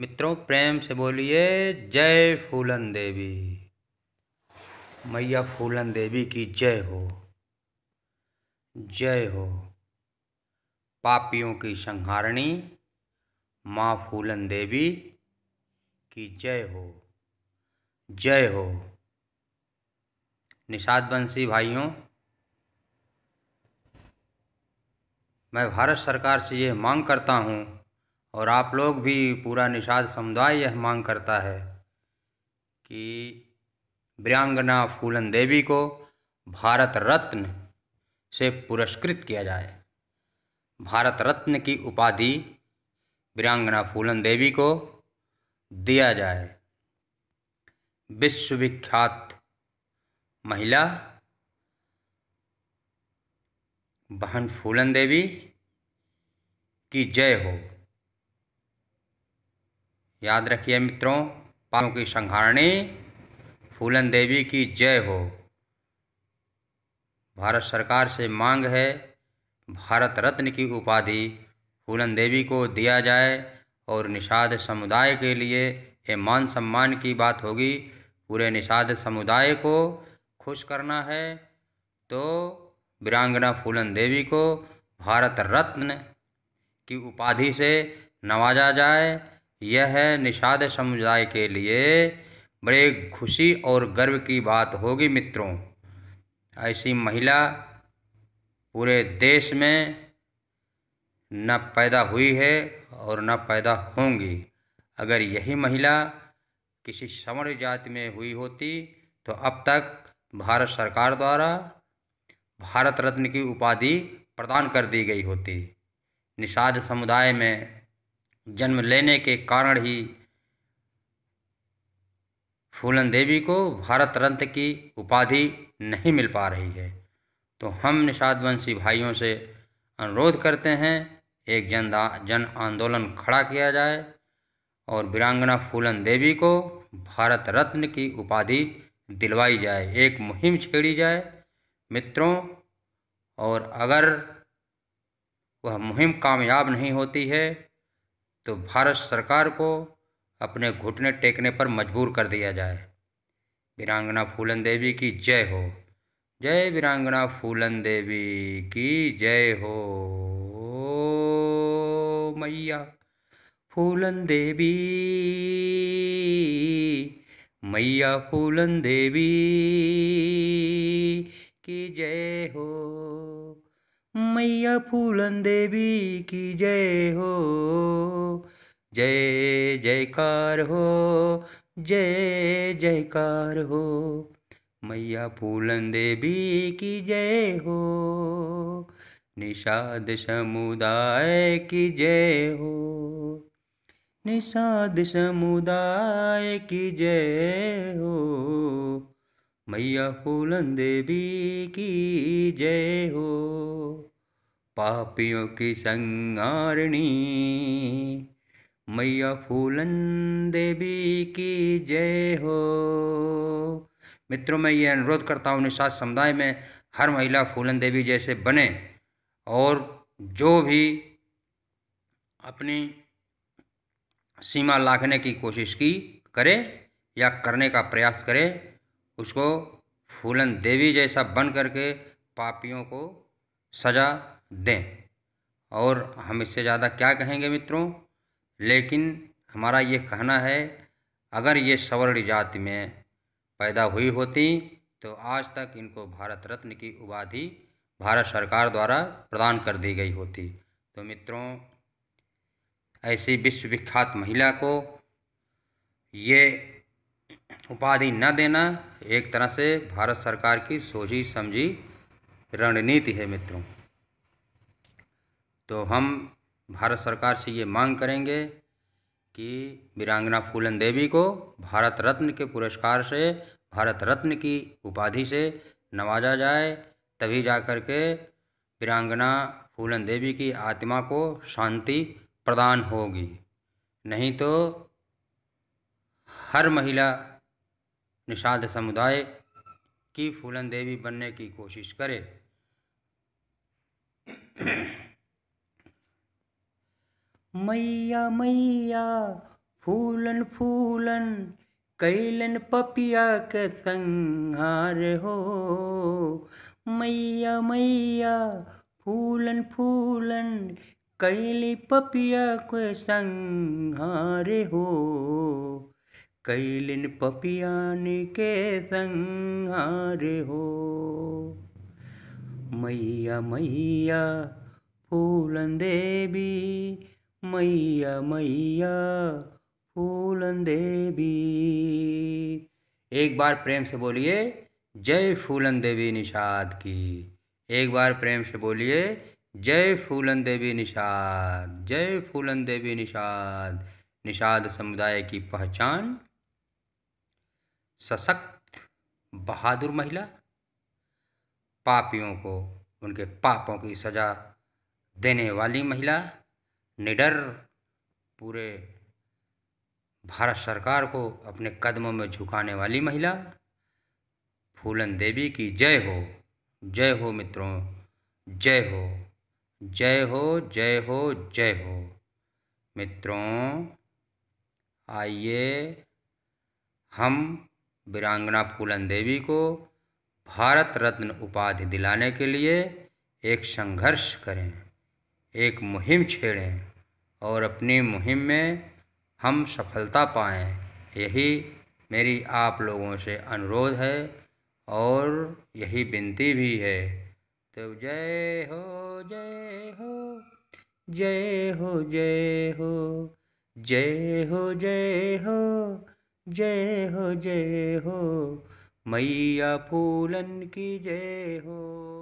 मित्रों प्रेम से बोलिए जय फूलन देवी मैया फूलन देवी की जय हो जय हो पापियों की संहारणी माँ फूलन देवी की जय हो जय हो निषाद बंसी भाइयों मैं भारत सरकार से ये मांग करता हूँ और आप लोग भी पूरा निषाद समुदाय यह मांग करता है कि ब्रियांगना फूलन देवी को भारत रत्न से पुरस्कृत किया जाए भारत रत्न की उपाधि ब्रियांगना फूलन देवी को दिया जाए विश्वविख्यात महिला बहन फूलन देवी की जय हो याद रखिए मित्रों पापों की संहारणी फूलन देवी की जय हो भारत सरकार से मांग है भारत रत्न की उपाधि फूलन देवी को दिया जाए और निषाद समुदाय के लिए ये मान सम्मान की बात होगी पूरे निषाद समुदाय को खुश करना है तो वीरांगना फूलन देवी को भारत रत्न की उपाधि से नवाजा जाए यह निषाद समुदाय के लिए बड़े खुशी और गर्व की बात होगी मित्रों ऐसी महिला पूरे देश में न पैदा हुई है और न पैदा होंगी अगर यही महिला किसी सवर्ण जाति में हुई होती तो अब तक भारत सरकार द्वारा भारत रत्न की उपाधि प्रदान कर दी गई होती निषाद समुदाय में जन्म लेने के कारण ही फूलन देवी को भारत रत्न की उपाधि नहीं मिल पा रही है तो हम निषाद वंशी भाइयों से अनुरोध करते हैं एक जन जन आंदोलन खड़ा किया जाए और वीरांगना फूलन देवी को भारत रत्न की उपाधि दिलवाई जाए एक मुहिम छेड़ी जाए मित्रों और अगर वह मुहिम कामयाब नहीं होती है तो भारत सरकार को अपने घुटने टेकने पर मजबूर कर दिया जाए वीरांगना फूलन देवी की जय हो जय वीरांगना फूलन देवी की जय हो मैया फूलन देवी मैया फूलन देवी की जय हो मैया फूलन देवी की जय हो जय जयकार हो जय जयकार हो मैया फूलन देवी की जय हो निषाद समुदाय की जय हो निषाद समुदाय की जय हो मैया फूलन देवी की जय हो पापियों की संगारणी मैया फूलन देवी की जय हो मित्रों मैं ये अनुरोध करता हूँ निषाद समुदाय में हर महिला फूलन देवी जैसे बने और जो भी अपनी सीमा लाखने की कोशिश की करे या करने का प्रयास करे उसको फूलन देवी जैसा बन करके पापियों को सज़ा दें और हम इससे ज़्यादा क्या कहेंगे मित्रों लेकिन हमारा ये कहना है अगर ये सवर्ण जाति में पैदा हुई होती तो आज तक इनको भारत रत्न की उपाधि भारत सरकार द्वारा प्रदान कर दी गई होती तो मित्रों ऐसी विश्वविख्यात महिला को ये उपाधि न देना एक तरह से भारत सरकार की सोची समझी रणनीति है मित्रों तो हम भारत सरकार से ये मांग करेंगे कि वीरांगना फूलन देवी को भारत रत्न के पुरस्कार से भारत रत्न की उपाधि से नवाजा जाए तभी जा कर के वीरांगना फूलन देवी की आत्मा को शांति प्रदान होगी नहीं तो हर महिला निषाद समुदाय की फूलन देवी बनने की कोशिश करे मैया मैया फूलन फूलन कैलन पपिया के संहार हो मैया मैया फूलन फूलन कैली पपिया के संहार हो कैलिन पपियान के संहार हो मैया मैया फूलन देवी मैया मैया फूलन देवी एक बार प्रेम से बोलिए जय फूलन देवी निषाद की एक बार प्रेम से बोलिए जय फूलन देवी निषाद जय फूलन देवी निषाद निषाद समुदाय की पहचान सशक्त बहादुर महिला पापियों को उनके पापों की सजा देने वाली महिला निडर पूरे भारत सरकार को अपने कदमों में झुकाने वाली महिला फूलन देवी की जय हो जय हो मित्रों जय हो जय हो जय हो जय हो मित्रों आइए हम वीरांगना फूलन देवी को भारत रत्न उपाधि दिलाने के लिए एक संघर्ष करें एक मुहिम छेड़ें और अपनी मुहिम में हम सफलता पाएँ यही मेरी आप लोगों से अनुरोध है और यही विनती भी है तो जय हो जय हो जय हो जय हो जय हो जय हो जय हो जय हो मैया फूलन की जय हो